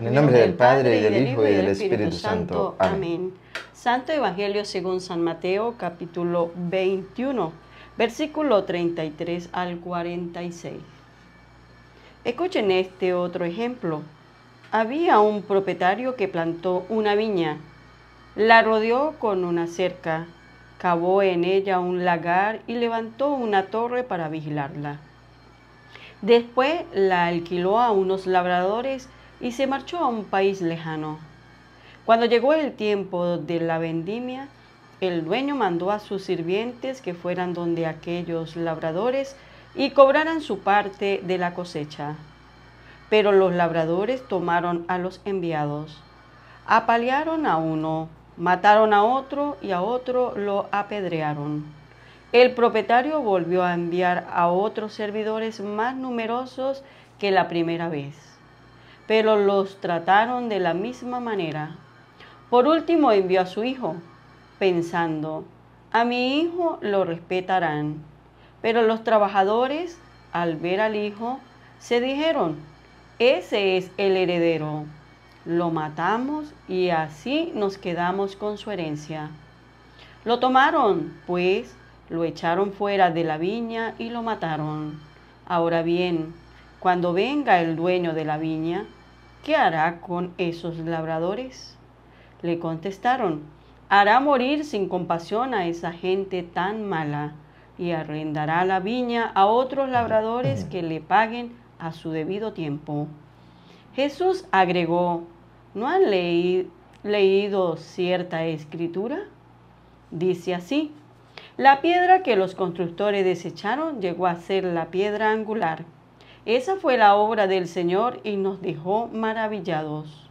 En el nombre del Padre, y del Hijo, y del Espíritu Santo. Amén. Santo Evangelio según San Mateo, capítulo 21, versículo 33 al 46. Escuchen este otro ejemplo. Había un propietario que plantó una viña, la rodeó con una cerca, cavó en ella un lagar y levantó una torre para vigilarla. Después la alquiló a unos labradores y se marchó a un país lejano. Cuando llegó el tiempo de la vendimia, el dueño mandó a sus sirvientes que fueran donde aquellos labradores y cobraran su parte de la cosecha. Pero los labradores tomaron a los enviados, apalearon a uno, mataron a otro y a otro lo apedrearon. El propietario volvió a enviar a otros servidores más numerosos que la primera vez pero los trataron de la misma manera. Por último envió a su hijo, pensando, a mi hijo lo respetarán. Pero los trabajadores, al ver al hijo, se dijeron, ese es el heredero. Lo matamos y así nos quedamos con su herencia. Lo tomaron, pues, lo echaron fuera de la viña y lo mataron. Ahora bien, cuando venga el dueño de la viña, ¿qué hará con esos labradores? Le contestaron, hará morir sin compasión a esa gente tan mala y arrendará la viña a otros labradores que le paguen a su debido tiempo. Jesús agregó, ¿no han leído cierta escritura? Dice así, la piedra que los constructores desecharon llegó a ser la piedra angular. Esa fue la obra del Señor y nos dejó maravillados.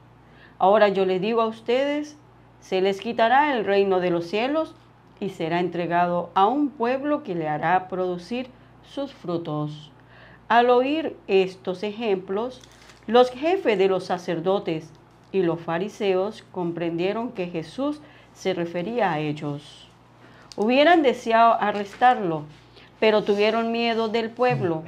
Ahora yo les digo a ustedes, se les quitará el reino de los cielos y será entregado a un pueblo que le hará producir sus frutos. Al oír estos ejemplos, los jefes de los sacerdotes y los fariseos comprendieron que Jesús se refería a ellos. Hubieran deseado arrestarlo, pero tuvieron miedo del pueblo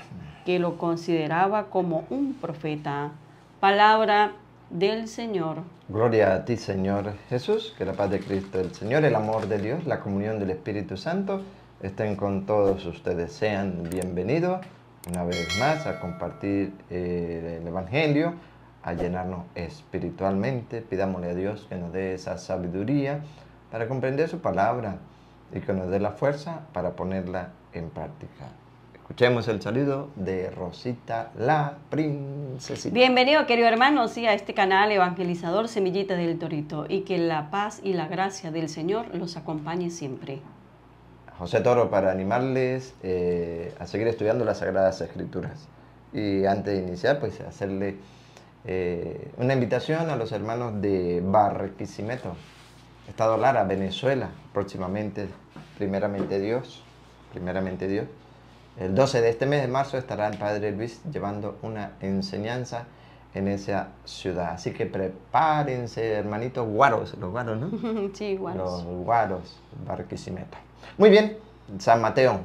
que lo consideraba como un profeta. Palabra del Señor. Gloria a ti, Señor Jesús, que la paz de Cristo, el Señor, el amor de Dios, la comunión del Espíritu Santo estén con todos ustedes. Sean bienvenidos una vez más a compartir eh, el Evangelio, a llenarnos espiritualmente. Pidámosle a Dios que nos dé esa sabiduría para comprender su palabra y que nos dé la fuerza para ponerla en práctica. Escuchemos el saludo de Rosita la Princesita. Bienvenido, querido hermano, sí, a este canal evangelizador Semillita del Torito y que la paz y la gracia del Señor los acompañe siempre. José Toro, para animarles eh, a seguir estudiando las Sagradas Escrituras. Y antes de iniciar, pues hacerle eh, una invitación a los hermanos de Barquisimeto, Estado Lara, Venezuela, próximamente, primeramente Dios, primeramente Dios. El 12 de este mes de marzo estará el Padre Luis llevando una enseñanza en esa ciudad. Así que prepárense, hermanitos guaros, los guaros, ¿no? Sí, guaros. Los guaros, Barquisimeto. Muy bien, San Mateo,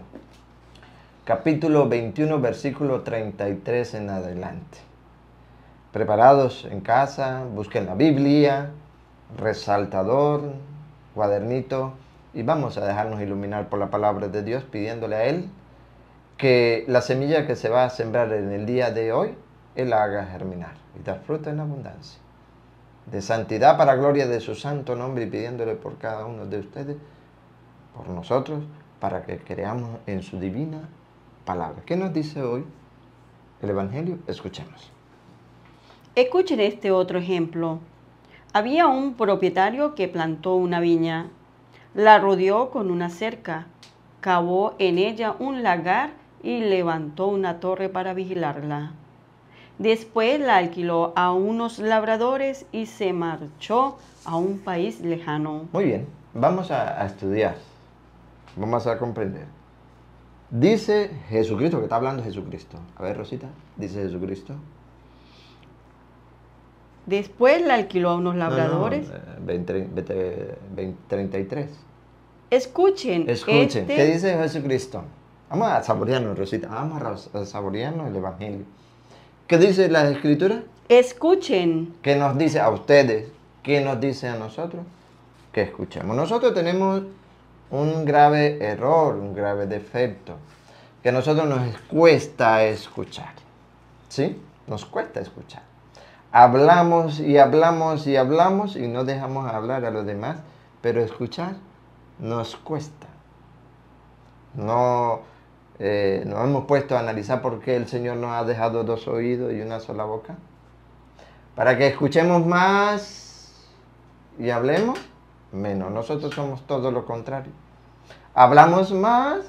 capítulo 21, versículo 33 en adelante. Preparados en casa, busquen la Biblia, resaltador, cuadernito, y vamos a dejarnos iluminar por la palabra de Dios pidiéndole a Él que la semilla que se va a sembrar en el día de hoy, Él la haga germinar y dar fruto en abundancia. De santidad para gloria de su santo nombre y pidiéndole por cada uno de ustedes, por nosotros, para que creamos en su divina palabra. ¿Qué nos dice hoy el Evangelio? Escuchemos. Escuchen este otro ejemplo. Había un propietario que plantó una viña, la rodeó con una cerca, cavó en ella un lagar y levantó una torre para vigilarla. Después la alquiló a unos labradores y se marchó a un país lejano. Muy bien, vamos a, estudiar, vamos a comprender. Dice Jesucristo, que está hablando Jesucristo. A ver, Rosita, dice Jesucristo. Después la alquiló a unos labradores. 33. Eh, Escuchen. Escuchen. ¿Qué este dice Jesucristo? Vamos a saborearnos, Rosita, vamos a saborearnos el Evangelio. ¿Qué dice las escrituras? Escuchen. ¿Qué nos dice a ustedes? ¿Qué nos dice a nosotros? Que escuchemos. Nosotros tenemos un grave error, un grave defecto, que a nosotros nos cuesta escuchar. ¿Sí? Nos cuesta escuchar. Hablamos y hablamos y hablamos y no dejamos hablar a los demás, pero escuchar nos cuesta. No, eh, ¿Nos hemos puesto a analizar por qué el Señor nos ha dejado dos oídos y una sola boca? Para que escuchemos más y hablemos menos. Nosotros somos todo lo contrario. Hablamos más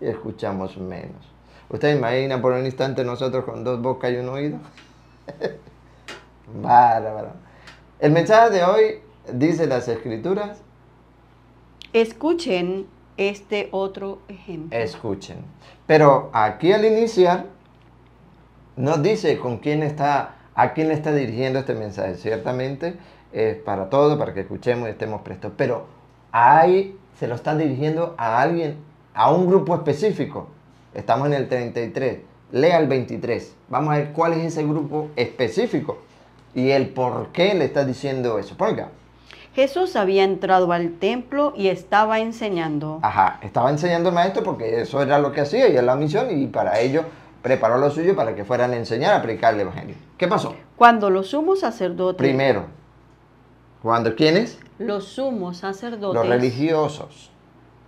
y escuchamos menos. ¿Usted imagina por un instante nosotros con dos bocas y un oído? Bárbaro. El mensaje de hoy dice las escrituras. Escuchen este otro ejemplo. Escuchen. Pero aquí al iniciar nos dice con quién está, a quién le está dirigiendo este mensaje. Ciertamente es para todos, para que escuchemos y estemos prestos. Pero ahí se lo está dirigiendo a alguien, a un grupo específico. Estamos en el 33. Lea el 23. Vamos a ver cuál es ese grupo específico y el por qué le está diciendo eso. Porque Jesús había entrado al templo y estaba enseñando. Ajá, estaba enseñando el maestro porque eso era lo que hacía y era la misión y para ello preparó lo suyo para que fueran a enseñar a predicar el evangelio. ¿Qué pasó? Cuando los sumos sacerdotes... Primero. ¿Cuándo? ¿Quiénes? Los sumos sacerdotes. Los religiosos.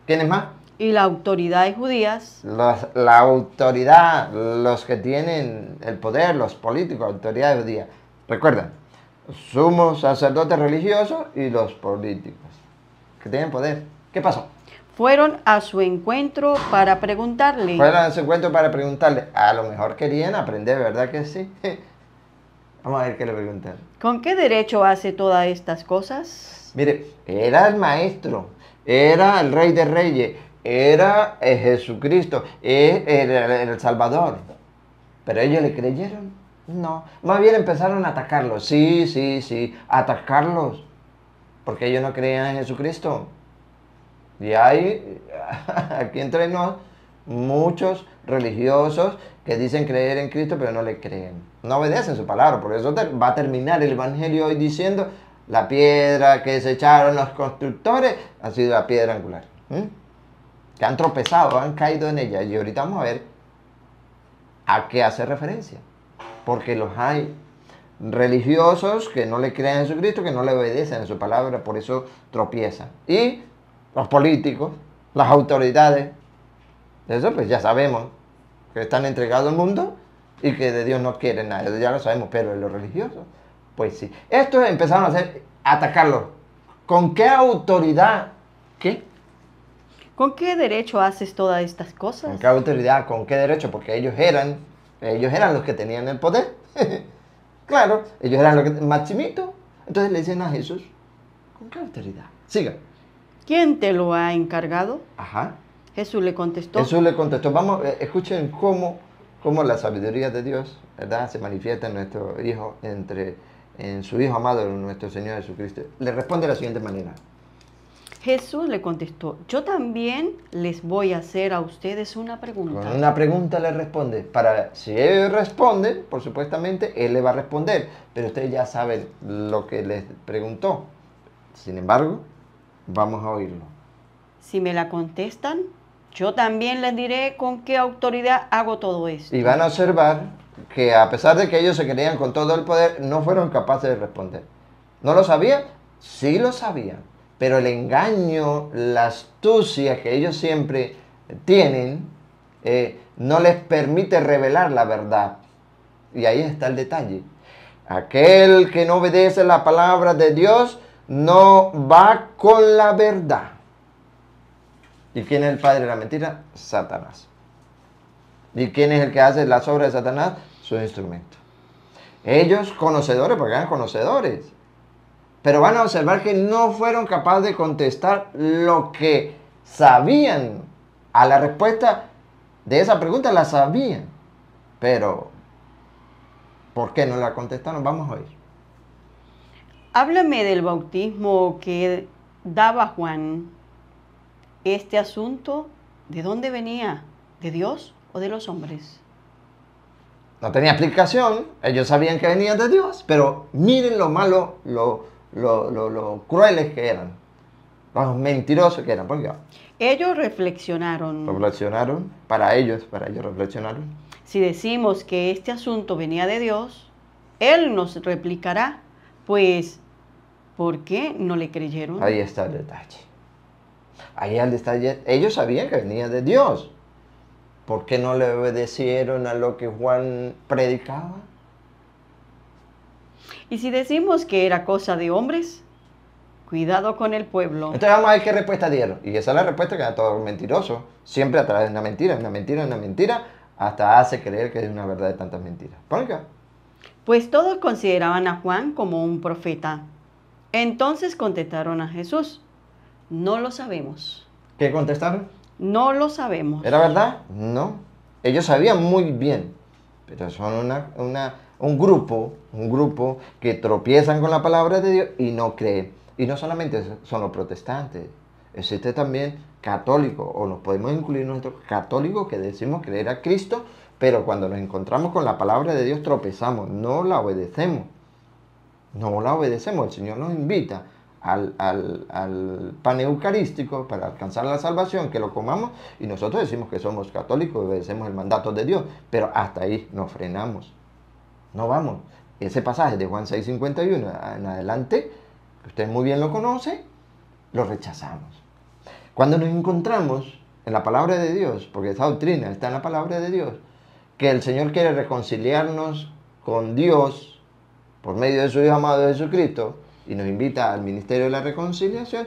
¿Quiénes más? Y la autoridad de judías. la autoridad, los que tienen el poder, los políticos, autoridad judías Recuerda, sumos sacerdotes religiosos y los políticos, que tienen poder. ¿Qué pasó? Fueron a su encuentro para preguntarle. Fueron a su encuentro para preguntarle. A lo mejor querían aprender, ¿verdad que sí? Vamos a ver qué le preguntaron. ¿Con qué derecho hace todas estas cosas? Mire, era el maestro, era el rey de reyes, era eh, Jesucristo, era eh, el Salvador. Pero ellos le creyeron. No, más bien empezaron a atacarlos, sí, sí, sí, atacarlos, porque ellos no creían en Jesucristo. Y hay, aquí entre nos, muchos religiosos que dicen creer en Cristo, pero no le creen, no obedecen su palabra, por eso va a terminar el Evangelio hoy diciendo, la piedra que se echaron los constructores ha sido la piedra angular. ¿Mm? Que han tropezado, han caído en ella, y ahorita vamos a ver a qué hace referencia porque los hay religiosos que no le creen en Jesucristo, que no le obedecen a su palabra, por eso tropiezan. Y los políticos, las autoridades, eso pues ya sabemos, que están entregados al mundo y que de Dios no quieren nada, ya lo sabemos, pero los religiosos, pues sí. Estos empezaron a hacer, a atacarlos. ¿Con qué autoridad? ¿Qué? ¿Con qué derecho haces todas estas cosas? ¿Con qué autoridad? ¿Con qué derecho? Porque ellos eran ellos eran los que tenían el poder. claro, ellos eran los que... Maximito. Entonces le dicen a Jesús, ¿con qué Siga. ¿Quién te lo ha encargado? Ajá. Jesús le contestó. Jesús le contestó. Vamos, eh, escuchen cómo, cómo la sabiduría de Dios, ¿verdad? Se manifiesta en nuestro Hijo, entre, en su Hijo amado, en nuestro Señor Jesucristo. Le responde de la siguiente manera. Jesús le contestó, yo también les voy a hacer a ustedes una pregunta. una pregunta le responde. Para, si él responde, por supuestamente, él le va a responder. Pero ustedes ya saben lo que les preguntó. Sin embargo, vamos a oírlo. Si me la contestan, yo también les diré con qué autoridad hago todo esto. Y van a observar que a pesar de que ellos se creían con todo el poder, no fueron capaces de responder. ¿No lo sabían? Sí lo sabían pero el engaño, la astucia que ellos siempre tienen, eh, no les permite revelar la verdad. Y ahí está el detalle. Aquel que no obedece la palabra de Dios no va con la verdad. ¿Y quién es el padre de la mentira? Satanás. ¿Y quién es el que hace las obras de Satanás? Su instrumento. Ellos conocedores, porque eran conocedores, pero van a observar que no fueron capaces de contestar lo que sabían. A la respuesta de esa pregunta la sabían, pero ¿por qué no la contestaron? Vamos a oír. Háblame del bautismo que daba Juan. Este asunto, ¿de dónde venía? ¿De Dios o de los hombres? No tenía explicación, ellos sabían que venía de Dios, pero miren lo malo, lo, lo, crueles que eran, los mentirosos que eran. Porque ellos reflexionaron. Reflexionaron, para ellos, para ellos reflexionaron. Si decimos que este asunto venía de Dios, Él nos replicará, pues, ¿por qué no le creyeron? Ahí está el detalle. Ahí el detalle. Ellos sabían que venía de Dios. ¿Por qué no le obedecieron a lo que Juan predicaba? Y si decimos que era cosa de hombres, cuidado con el pueblo. Entonces vamos a ver qué respuesta dieron. Y esa es la respuesta que da todo mentiroso. Siempre a través de una mentira, una mentira, una mentira, hasta hace creer que es una verdad de tantas mentiras. ¿Por acá? Pues todos consideraban a Juan como un profeta. Entonces contestaron a Jesús, no lo sabemos. ¿Qué contestaron? No lo sabemos. ¿Era verdad? No. Ellos sabían muy bien, pero son una, una un grupo, un grupo que tropiezan con la palabra de Dios y no creen. Y no solamente son los protestantes, existe también católicos, o nos podemos incluir nosotros católicos que decimos creer a Cristo, pero cuando nos encontramos con la palabra de Dios tropezamos, no la obedecemos. No la obedecemos, el Señor nos invita al, al, al, pan eucarístico para alcanzar la salvación, que lo comamos y nosotros decimos que somos católicos, obedecemos el mandato de Dios, pero hasta ahí nos frenamos. No vamos. Ese pasaje de Juan 6:51 en adelante, que usted muy bien lo conoce, lo rechazamos. Cuando nos encontramos en la palabra de Dios, porque esa doctrina está en la palabra de Dios, que el Señor quiere reconciliarnos con Dios por medio de su Hijo amado Jesucristo y nos invita al ministerio de la reconciliación,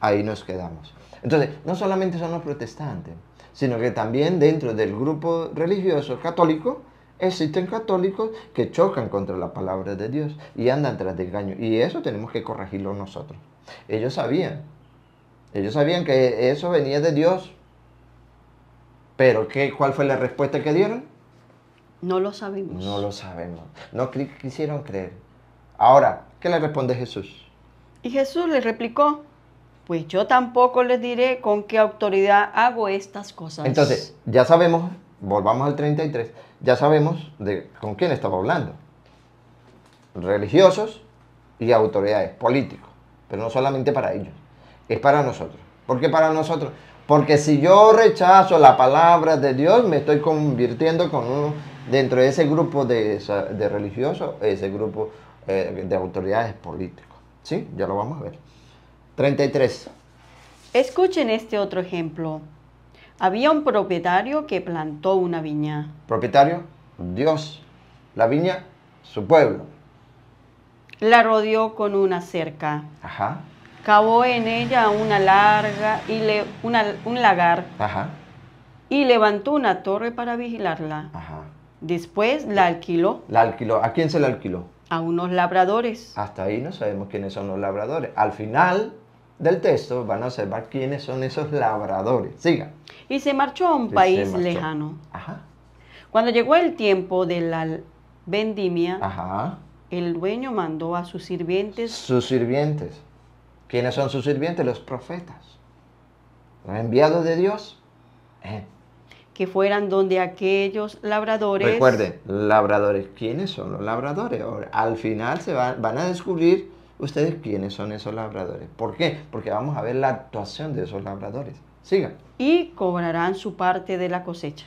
ahí nos quedamos. Entonces, no solamente son los protestantes, sino que también dentro del grupo religioso católico existen católicos que chocan contra la palabra de Dios y andan tras de engaño. Y eso tenemos que corregirlo nosotros. Ellos sabían. Ellos sabían que eso venía de Dios. Pero ¿qué, ¿cuál fue la respuesta que dieron? No lo sabemos. No lo sabemos. No quisieron creer. Ahora, ¿qué le responde Jesús? Y Jesús le replicó, pues yo tampoco les diré con qué autoridad hago estas cosas. Entonces, ya sabemos, volvamos al 33 ya sabemos con quién estaba hablando. Religiosos y autoridades, políticos. Pero no solamente para ellos, es para nosotros. ¿Por qué para nosotros? Porque si yo rechazo la palabra de Dios, me estoy convirtiendo con uno dentro de ese grupo de, religiosos, ese grupo eh, de autoridades políticos. ¿Sí? Ya lo vamos a ver. 33. Escuchen este otro ejemplo. Había un propietario que plantó una viña. Propietario, Dios. La viña, su pueblo. La rodeó con una cerca. Ajá. Cavó en ella una larga y le, un lagar. Ajá. Y levantó una torre para vigilarla. Ajá. Después la alquiló. La alquiló. ¿A quién se la alquiló? A unos labradores. Hasta ahí no sabemos quiénes son los labradores. Al final, del texto van a observar quiénes son esos labradores. Siga. Y se marchó a un país lejano. Cuando llegó el tiempo de la vendimia, el dueño mandó a sus sirvientes. Sus sirvientes. ¿Quiénes son sus sirvientes? Los profetas. Los enviados de Dios. Eh. Que fueran donde aquellos labradores. Recuerde, labradores. ¿Quiénes son los labradores? Al final se van a descubrir ¿Ustedes quiénes son esos labradores? ¿Por qué? Porque vamos a ver la actuación de esos labradores. sigan Y cobrarán su parte de la cosecha.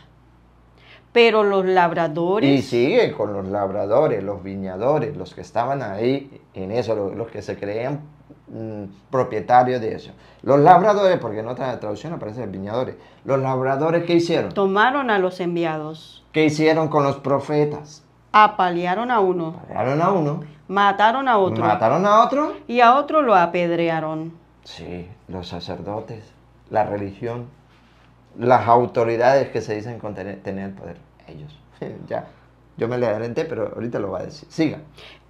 Pero los labradores... Y sigue con los labradores, los viñadores, los que estaban ahí en eso, los, que se creían mm, propietarios de eso. Los labradores, porque en otra traducción aparecen viñadores. Los labradores, ¿qué hicieron? Tomaron a los enviados. ¿Qué hicieron con los profetas? Apalearon a uno. Apalearon a uno Mataron a otro. Mataron a otro. Y a otro lo apedrearon. Sí, los sacerdotes, la religión, las autoridades que se dicen tener, el poder, ellos. ya, yo me le adelanté, pero ahorita lo va a decir. Siga.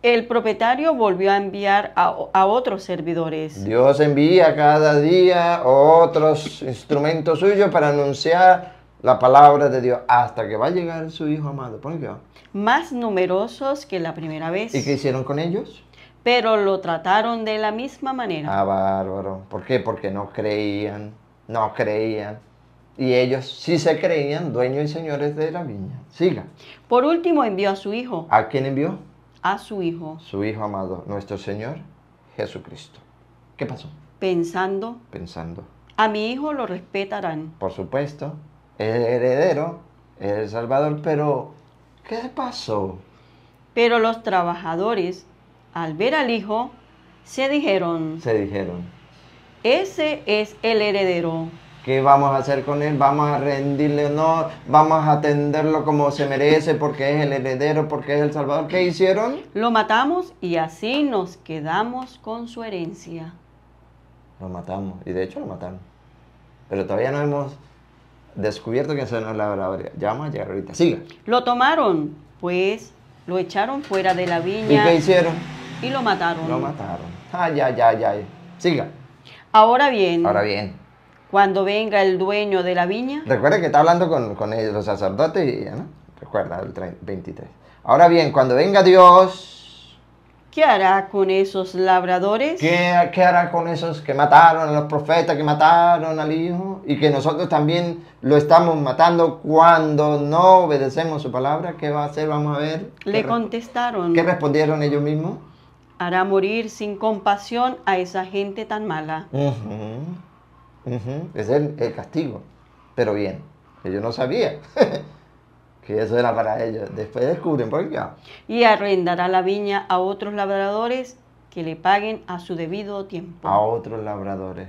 El propietario volvió a enviar a, a otros servidores. Dios envía cada día otros instrumentos suyos para anunciar la palabra de Dios hasta que va a llegar su hijo amado. ¿Por qué? Más numerosos que la primera vez. ¿Y qué hicieron con ellos? Pero lo trataron de la misma manera. Ah, bárbaro. ¿Por qué? Porque no creían, no creían. Y ellos sí se creían dueños y señores de la viña. Siga. Por último envió a su hijo. ¿A quién envió? A su hijo. Su hijo amado, nuestro Señor Jesucristo. ¿Qué pasó? Pensando. Pensando. A mi hijo lo respetarán. Por supuesto. El heredero, es El Salvador, pero ¿qué pasó? Pero los trabajadores, al ver al hijo, se dijeron. Se dijeron. Ese es el heredero. ¿Qué vamos a hacer con él? Vamos a rendirle honor, vamos a atenderlo como se merece porque es el heredero, porque es el Salvador. ¿Qué hicieron? Lo matamos y así nos quedamos con su herencia. Lo matamos, y de hecho lo mataron. Pero todavía no hemos descubierto que eso no llama Ya vamos a llegar ahorita. Siga. Lo tomaron, pues lo echaron fuera de la viña. ¿Y qué hicieron? Y lo mataron. Lo mataron. Ay, ah, ay, ay, ay. Siga. Ahora bien. Ahora bien. Cuando venga el dueño de la viña. Recuerda que está hablando con, con ellos, los sacerdotes, y, ¿no? Recuerda el 23. Ahora bien, cuando venga Dios ¿Qué hará con esos labradores? ¿Qué, hará con esos que mataron a los profetas, que mataron al Hijo y que nosotros también lo estamos matando cuando no obedecemos su palabra? ¿Qué va a hacer? Vamos a ver. Le contestaron. ¿Qué respondieron ellos mismos? Hará morir sin compasión a esa gente tan mala. Es el, castigo. Pero bien, ellos no sabían. que eso era para ellos. Después descubren por qué. Y arrendará la viña a otros labradores que le paguen a su debido tiempo. A otros labradores,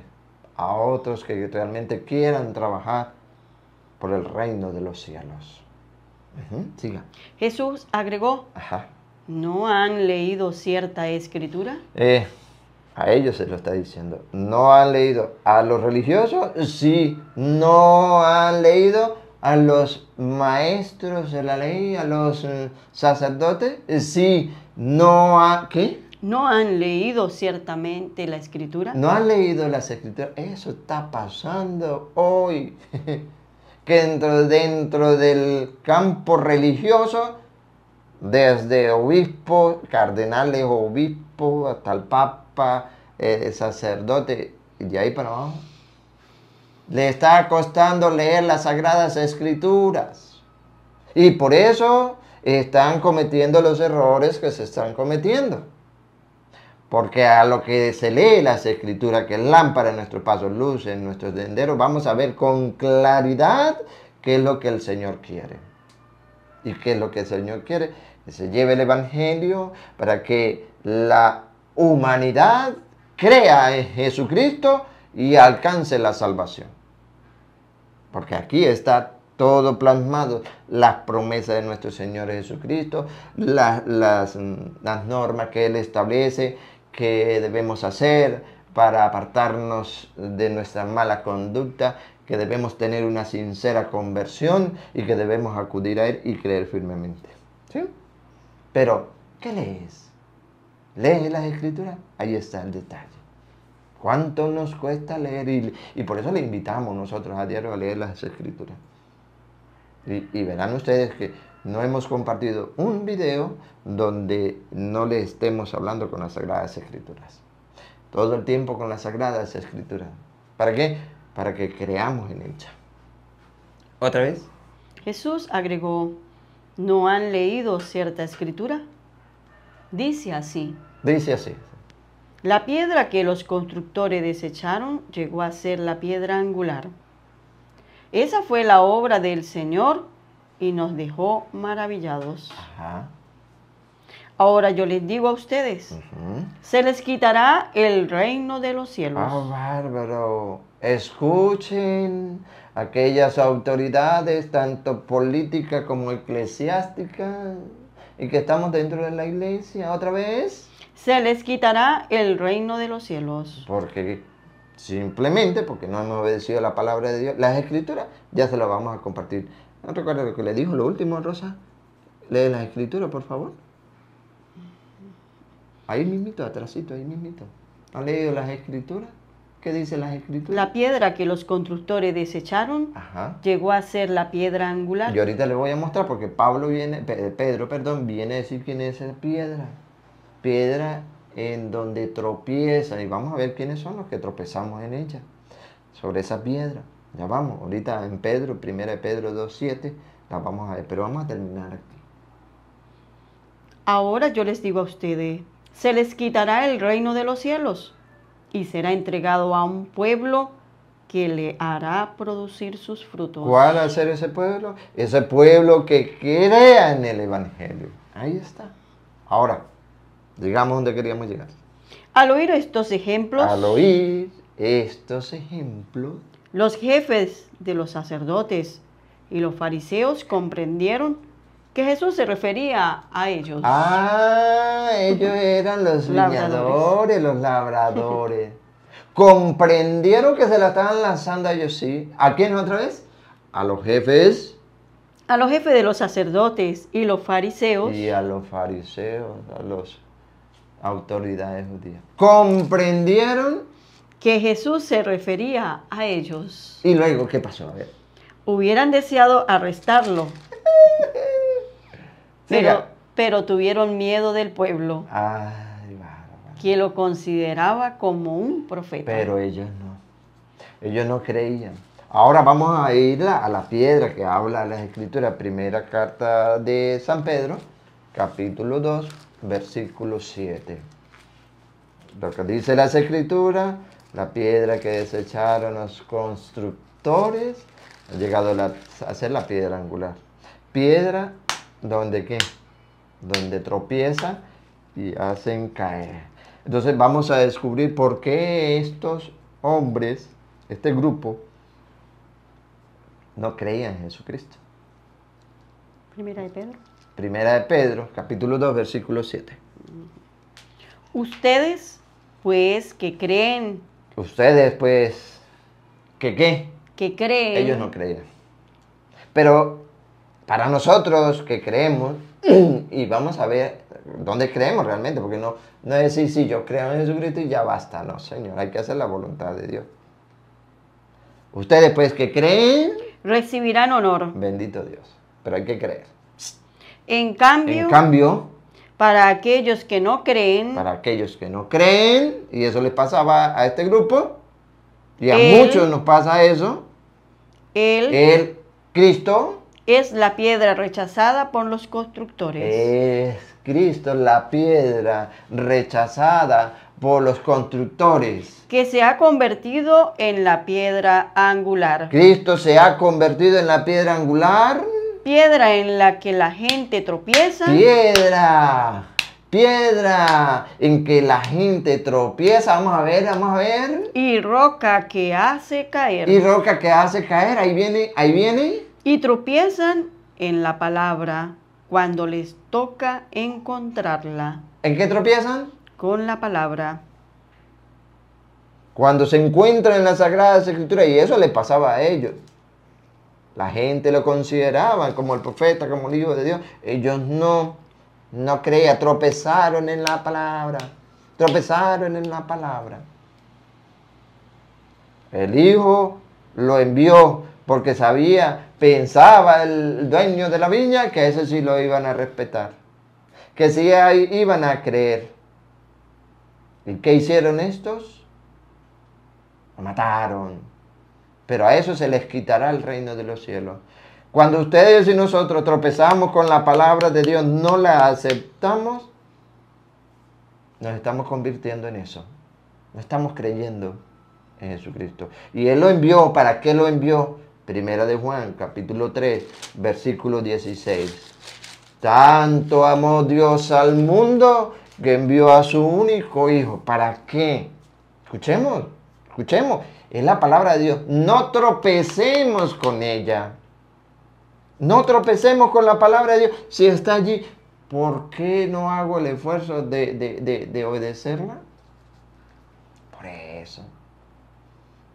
a otros que realmente quieran trabajar por el reino de los cielos. Siga. Jesús agregó, ¿no han leído cierta escritura? Eh, a ellos se lo está diciendo. No han leído. A los religiosos, sí. No han leído a los maestros de la ley, a los eh, sacerdotes, eh, si no ha, ¿qué? No han leído ciertamente la escritura. No han leído las escrituras. Eso está pasando hoy. que dentro, dentro del campo religioso, desde obispos, cardenales, obispos, hasta el papa, eh, sacerdote, y de ahí para abajo, le está costando leer las sagradas escrituras. Y por eso están cometiendo los errores que se están cometiendo. Porque a lo que se lee las escrituras, que es lámpara en nuestro paso, luz en nuestro sendero, vamos a ver con claridad qué es lo que el Señor quiere. ¿Y qué es lo que el Señor quiere? Que se lleve el Evangelio para que la humanidad crea en Jesucristo y alcance la salvación porque aquí está todo plasmado, las promesas de nuestro Señor Jesucristo, mm, las, normas que Él establece, que debemos hacer para apartarnos de nuestra mala conducta, que debemos tener una sincera conversión y que debemos acudir a Él y creer firmemente. ¿Sí? Pero, ¿qué lees? ¿Lees las escrituras? Ahí está el detalle. ¿Cuánto nos cuesta leer? Y, por eso le invitamos nosotros a diario a leer las escrituras. Y, verán ustedes que no hemos compartido un video donde no le estemos hablando con las Sagradas Escrituras. Todo el tiempo con las Sagradas Escrituras. ¿Para qué? Para que creamos en ella. ¿Otra vez? Jesús agregó, ¿no han leído cierta escritura? Dice así. Dice así. La piedra que los constructores desecharon llegó a ser la piedra angular. Esa fue la obra del Señor y nos dejó maravillados. Ahora yo les digo a ustedes, se les quitará el reino de los cielos. Ah, bárbaro! Escuchen aquellas autoridades, tanto políticas como eclesiásticas, y que estamos dentro de la iglesia otra vez se les quitará el reino de los cielos. Porque simplemente porque no han obedecido la palabra de Dios, las escrituras ya se las vamos a compartir. ¿No recuerda lo que le dijo lo último, Rosa? Lee las escrituras, por favor. Ahí mismito, atrásito, ahí mismito. ¿Ha leído las escrituras? ¿Qué dice las escrituras? La piedra que los constructores desecharon llegó a ser la piedra angular. Y ahorita le voy a mostrar porque Pablo viene, Pedro, perdón, viene a decir quién es esa piedra piedra en donde tropieza, y vamos a ver quiénes son los que tropezamos en ella, sobre esa piedra. Ya vamos, ahorita en Pedro, Primera de Pedro 2.7, la vamos a ver, pero vamos a terminar aquí. Ahora yo les digo a ustedes, se les quitará el reino de los cielos y será entregado a un pueblo que le hará producir sus frutos. ¿Cuál va a ser ese pueblo? Ese pueblo que crea en el Evangelio. Ahí está. Ahora, Llegamos donde queríamos llegar. Al oír estos ejemplos. Al oír estos ejemplos. Los jefes de los sacerdotes y los fariseos comprendieron que Jesús se refería a ellos. Ah, ellos eran los labradores. los labradores. Comprendieron que se la estaban lanzando a ellos, sí. ¿A quién otra vez? A los jefes. A los jefes de los sacerdotes y los fariseos. Y a los fariseos, a los autoridades judías. Comprendieron que Jesús se refería a ellos. Y luego, ¿qué pasó? Hubieran deseado arrestarlo. pero, tuvieron miedo del pueblo. Ay, Que lo consideraba como un profeta. Pero ellos no. Ellos no creían. Ahora vamos a ir a la piedra que habla la escritura, primera carta de San Pedro, capítulo 2, versículo 7. Lo que dice las escrituras, la piedra que desecharon los constructores, ha llegado a ser la piedra angular. Piedra donde qué? Donde tropieza y hacen caer. Entonces vamos a descubrir por qué estos hombres, este grupo, no creían en Jesucristo. Primera de Pedro. Primera de Pedro, capítulo 2, versículo 7. Ustedes, pues, que creen. Ustedes, pues, que qué? Que creen. Ellos no creerán. Pero para nosotros que creemos, y vamos a ver dónde creemos realmente, porque no, no es decir, si yo creo en Jesucristo y ya basta, no, Señor, hay que hacer la voluntad de Dios. Ustedes pues que creen... Recibirán honor. Bendito Dios, pero hay que creer. En cambio, en cambio, para aquellos que no creen, para aquellos que no creen, y eso le pasaba a este grupo, y a muchos nos pasa eso, él, el Cristo es la piedra rechazada por los constructores. Es Cristo la piedra rechazada por los constructores. Que se ha convertido en la piedra angular. Cristo se ha convertido en la piedra angular piedra en la que la gente tropieza. Piedra, piedra en que la gente tropieza. Vamos a ver, vamos a ver. Y roca que hace caer. Y roca que hace caer. Ahí viene, ahí viene. Y tropiezan en la palabra cuando les toca encontrarla. ¿En qué tropiezan? Con la palabra. Cuando se encuentran en las Sagradas Escrituras, y eso le pasaba a ellos. La gente lo consideraba como el profeta, como el hijo de Dios. Ellos no, no creían, tropezaron en la palabra. Tropezaron en la palabra. El hijo lo envió porque sabía, pensaba el dueño de la viña que eso sí lo iban a respetar, que sí iban a creer. ¿Y qué hicieron estos? Lo mataron pero a eso se les quitará el reino de los cielos. Cuando ustedes y nosotros tropezamos con la palabra de Dios, no la aceptamos, nos estamos convirtiendo en eso. No estamos creyendo en Jesucristo. Y Él lo envió. ¿Para qué lo envió? Primera de Juan, capítulo 3, versículo 16. Tanto amó Dios al mundo que envió a su único hijo. ¿Para qué? Escuchemos, escuchemos es la palabra de Dios. No tropecemos con ella. No tropecemos con la palabra de Dios. Si está allí, ¿por qué no hago el esfuerzo de, obedecerla? Por eso.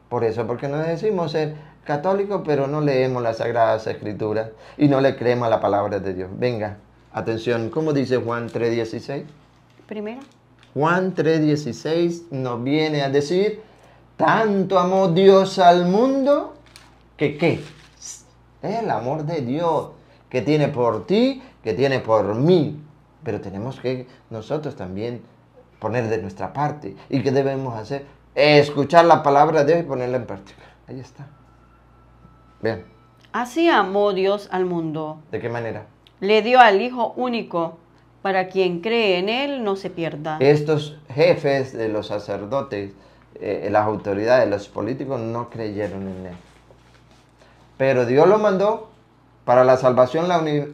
Por eso, porque no decimos ser católicos, pero no leemos las Sagradas Escrituras y no le creemos a la palabra de Dios. Venga, atención, ¿cómo dice Juan 3.16? Primero. Juan 3.16 nos viene a decir tanto amó Dios al mundo que qué? el amor de Dios que tiene por ti, que tiene por mí. Pero tenemos que nosotros también poner de nuestra parte. ¿Y qué debemos hacer? Escuchar la palabra de Dios y ponerla en práctica. Ahí está. Bien. Así amó Dios al mundo. ¿De qué manera? Le dio al Hijo único para quien cree en él no se pierda. Estos jefes de los sacerdotes eh, las autoridades, los políticos no creyeron en él. Pero Dios lo mandó para la salvación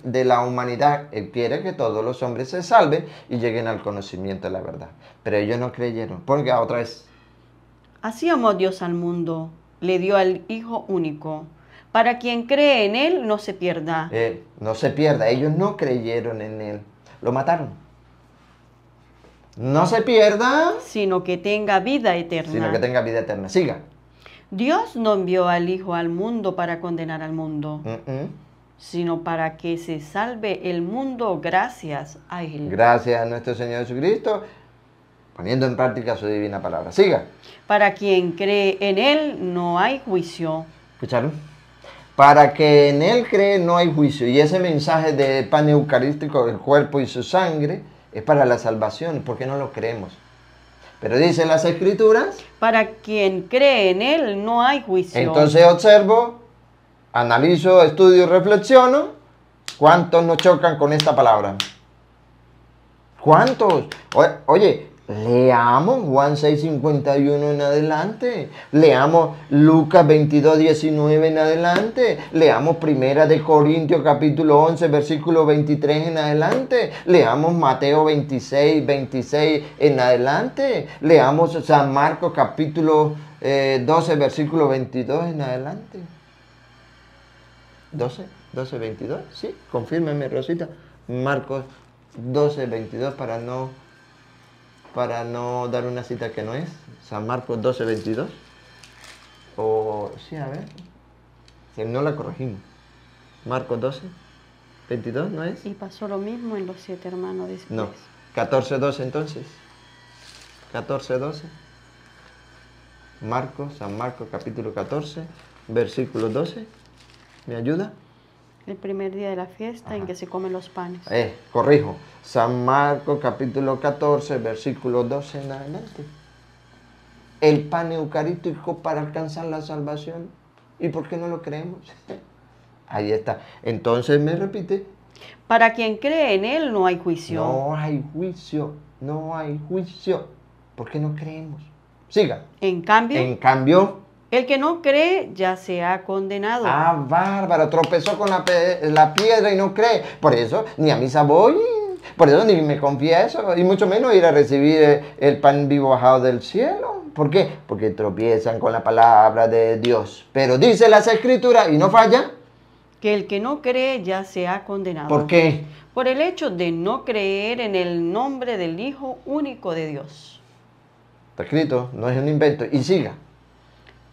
de la humanidad. Él quiere que todos los hombres se salven y lleguen al conocimiento de la verdad. Pero ellos no creyeron, porque otra vez. Así amó Dios al mundo, le dio al Hijo único, para quien cree en Él no se pierda. Eh, no se pierda, ellos no creyeron en Él, lo mataron. No se pierda. Sino que tenga vida eterna. Sino que tenga vida eterna. Siga. Dios no envió al Hijo al mundo para condenar al mundo, sino para que se salve el mundo gracias a Él. Gracias a nuestro Señor Jesucristo, poniendo en práctica su divina palabra. Siga. Para quien cree en Él no hay juicio. ¿Escucharon? Para que en Él cree no hay juicio. Y ese mensaje de pan eucarístico, el cuerpo y su sangre, es para la salvación, porque no lo creemos. Pero dicen las escrituras. Para quien cree en Él no hay juicio. Entonces observo, analizo, estudio, reflexiono. ¿Cuántos nos chocan con esta palabra? ¿Cuántos? Oye, Leamos Juan 51 en adelante. Leamos Lucas 22, 19 en adelante. Leamos Primera de Corintios capítulo 11, versículo 23 en adelante. Leamos Mateo 26, 26 en adelante. Leamos San Marcos capítulo 12, eh, versículo 22 en adelante. 12, 12, 22. Sí, confírmeme Rosita. Marcos 12, 22 para no para no dar una cita que no es. San Marcos 12, 22. O, sí, a ver. Que no la corregimos. Marcos 12, 22, ¿no es? Y pasó lo mismo en los siete hermanos después. No. 14, 12 entonces. 14, 12. Marcos, San Marcos capítulo 14, versículo 12. ¿Me ayuda? El primer día de la fiesta en que se comen los panes. Eh, corrijo. San Marcos capítulo 14, versículo 12 en adelante. El pan eucarístico para alcanzar la salvación. ¿Y por qué no lo creemos? Ahí está. Entonces me repite. Para quien cree en él no hay juicio. No hay juicio, no hay juicio. ¿Por qué no creemos? Siga. En cambio. En cambio el que no cree ya se ha condenado. Ah, bárbaro, tropezó con la, la piedra y no cree. Por eso ni a misa voy, por eso ni me confieso, y mucho menos ir a recibir el, eh, el pan vivo bajado del cielo. ¿Por qué? Porque tropiezan con la palabra de Dios. Pero dice las escrituras y no falla. Que el que no cree ya se ha condenado. ¿Por qué? Por el hecho de no creer en el nombre del Hijo único de Dios. Está escrito, no es un invento. Y siga.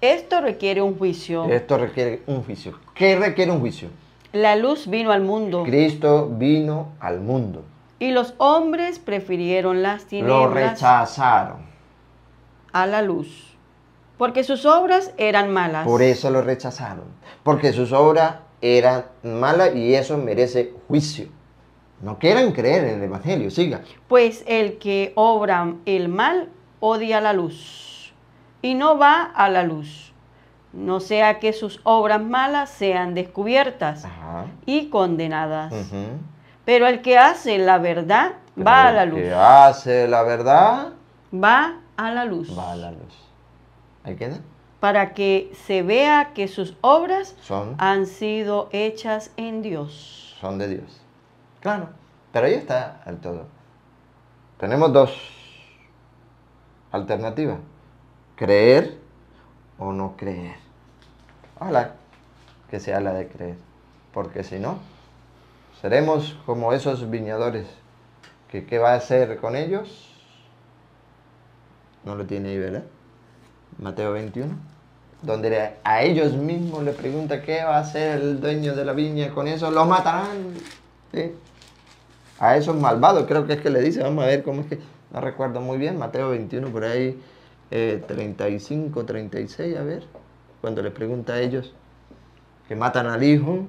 Esto requiere un juicio. Esto requiere un juicio. ¿Qué requiere un juicio? La luz vino al mundo. Cristo vino al mundo. Y los hombres prefirieron las tinieblas. Lo rechazaron. A la luz. Porque sus obras eran malas. Por eso lo rechazaron. Porque sus obras eran malas y eso merece juicio. No quieran creer en el Evangelio, siga. Pues el que obra el mal odia la luz y no va a la luz. No sea que sus obras malas sean descubiertas y condenadas. Pero el que hace la verdad va a la luz. El que hace la verdad va a la luz. Va a la luz. Ahí queda. Para que se vea que sus obras han sido hechas en Dios. Son de Dios. Claro. Pero ahí está el todo. Tenemos dos alternativas creer o no creer. Ojalá que sea la de creer, porque si no, seremos como esos viñadores, qué va a hacer con ellos, no lo tiene ahí, ¿verdad? Mateo 21, donde a ellos mismos le pregunta qué va a hacer el dueño de la viña con eso, lo matarán. A esos malvados, creo que es que le dice, vamos a ver cómo es que, no recuerdo muy bien, Mateo 21 por ahí 35, eh, 36, a ver, cuando le pregunta a ellos que matan al hijo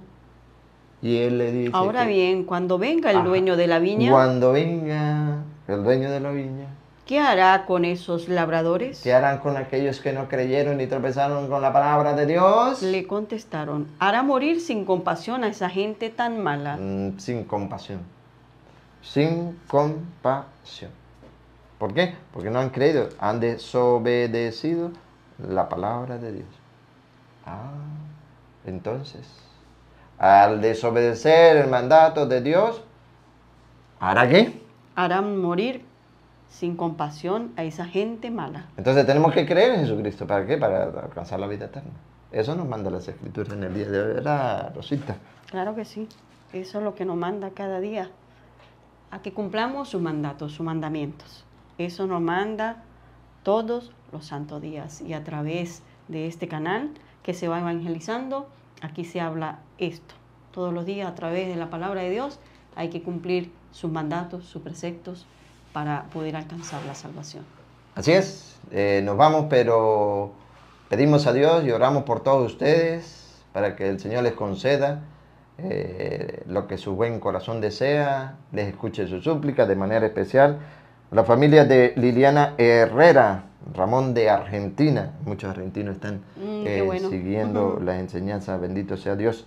y él le dice... Ahora bien, cuando venga el dueño de la viña... Cuando venga el dueño de la viña... ¿Qué hará con esos labradores? ¿Qué harán con aquellos que no creyeron ni tropezaron con la palabra de Dios? Le contestaron, hará morir sin compasión a esa gente tan mala. Mm, sin compasión. Sin compasión. ¿Por qué? Porque no han creído, han desobedecido la palabra de Dios. Ah, entonces, al desobedecer el mandato de Dios, ¿hará qué? Harán morir sin compasión a esa gente mala. Entonces tenemos que creer en Jesucristo. ¿Para qué? Para alcanzar la vida eterna. Eso nos manda las escrituras en el día de hoy, ¿verdad, Rosita? Claro que sí. Eso es lo que nos manda cada día. A que cumplamos sus mandatos, sus mandamientos. Eso nos manda todos los santos días y a través de este canal que se va evangelizando, aquí se habla esto. Todos los días a través de la palabra de Dios hay que cumplir sus mandatos, sus preceptos para poder alcanzar la salvación. Así es, eh, nos vamos, pero pedimos a Dios y oramos por todos ustedes para que el Señor les conceda eh, lo que su buen corazón desea, les escuche sus súplica de manera especial la familia de Liliana Herrera, Ramón de Argentina. Muchos argentinos están mm, eh, siguiendo la enseñanza, bendito sea Dios.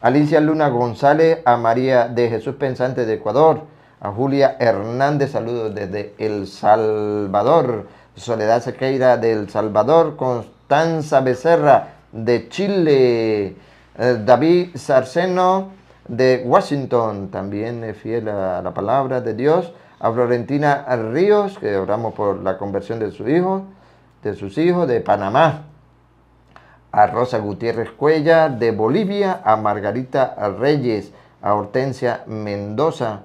Alicia Luna González, a María de Jesús Pensante de Ecuador, a Julia Hernández, saludos desde El Salvador, Soledad Sequeira de El Salvador, Constanza Becerra de Chile, eh, David Sarceno de Washington, también fiel a la palabra de Dios a Florentina Ríos, que oramos por la conversión de su hijo, de sus hijos, de Panamá, a Rosa Gutiérrez Cuella, de Bolivia, a Margarita Reyes, a Hortensia Mendoza,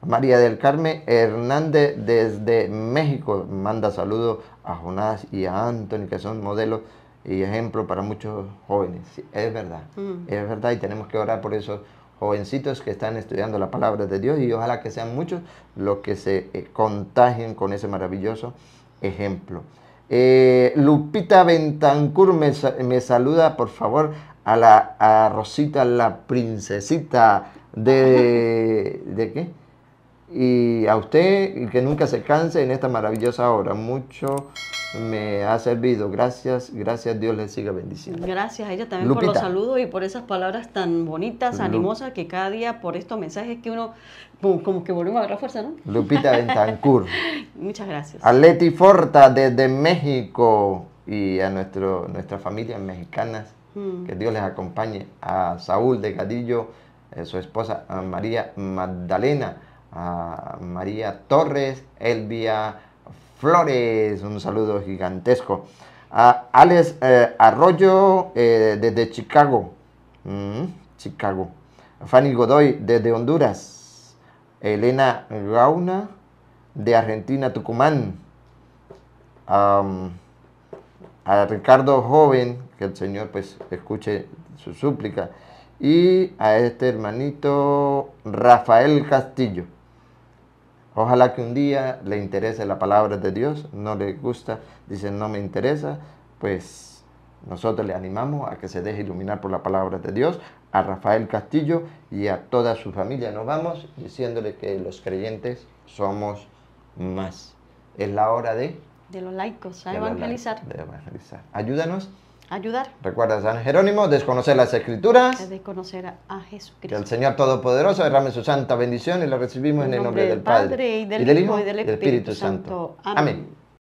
a María del Carmen Hernández desde México, manda saludos a Jonás y a Anthony, que son modelos y ejemplo para muchos jóvenes. es verdad, mm. es verdad y tenemos que orar por eso jovencitos que están estudiando la palabra de Dios y ojalá que sean muchos los que se eh, contagien con ese maravilloso ejemplo. Eh, Lupita Bentancur me, saluda, por favor, a la a Rosita, la princesita de... ¿De qué? y a usted que nunca se canse en esta maravillosa hora Mucho me ha servido. Gracias, gracias Dios les siga bendiciendo. Gracias a ella también por los saludos y por esas palabras tan bonitas, animosas que cada día por estos mensajes que uno como que volvemos a la fuerza, ¿no? Lupita Bentancur. Muchas gracias. A Leti Forta desde México y a nuestro, nuestras familias mexicanas. Mm. Que Dios les acompañe. A Saúl de Cadillo, eh, su esposa María Magdalena a María Torres, Elvia Flores, un saludo gigantesco. A Alex eh, Arroyo eh, desde Chicago, mm, Chicago. Fanny Godoy desde Honduras. Elena Gauna de Argentina, Tucumán. a Ricardo Joven, que el Señor pues escuche su súplica. Y a este hermanito Rafael Castillo. Ojalá que un día le interese la palabra de Dios, no le gusta, dice no me interesa, pues nosotros le animamos a que se deje iluminar por la palabra de Dios, a Rafael Castillo y a toda su familia. Nos vamos diciéndole que los creyentes somos más. Es la hora de... De los laicos, a evangelizar. de evangelizar. Ayúdanos ayudar. Recuerda, San Jerónimo, desconocer las Escrituras. desconocer a Jesucristo. Que el Señor Todopoderoso derrame su santa bendición y la recibimos en, el nombre, del, Padre, y del, Hijo y del Espíritu, Santo. Amén.